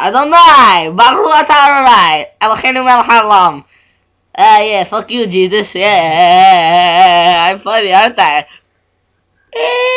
Adonai, Baruch Adonai, Eloheinu Melech Haolam. Ah, uh, yeah, fuck you, Jesus. Yeah, I'm funny, aren't I? Eh.